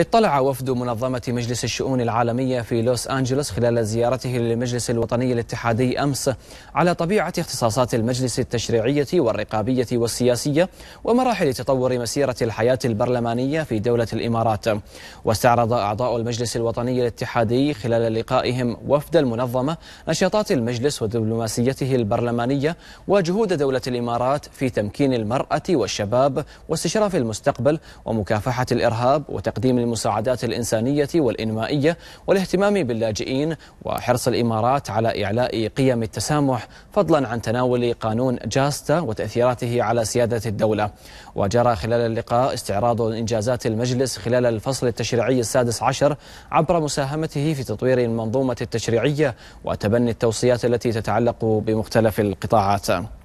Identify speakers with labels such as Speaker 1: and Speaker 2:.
Speaker 1: اطلع وفد منظمة مجلس الشؤون العالمية في لوس أنجلوس خلال زيارته للمجلس الوطني الاتحادي أمس على طبيعة اختصاصات المجلس التشريعية والرقابية والسياسية ومراحل تطور مسيرة الحياة البرلمانية في دولة الإمارات واستعرض أعضاء المجلس الوطني الاتحادي خلال لقائهم وفد المنظمة نشاطات المجلس ودبلوماسيته البرلمانية وجهود دولة الإمارات في تمكين المرأة والشباب واستشراف المستقبل ومكافحة الإرهاب وتقديم المساعدات الإنسانية والإنمائية والاهتمام باللاجئين وحرص الإمارات على إعلاء قيم التسامح فضلا عن تناول قانون جاستا وتأثيراته على سيادة الدولة وجرى خلال اللقاء استعراض إنجازات المجلس خلال الفصل التشريعي السادس عشر عبر مساهمته في تطوير المنظومة التشريعية وتبني التوصيات التي تتعلق بمختلف القطاعات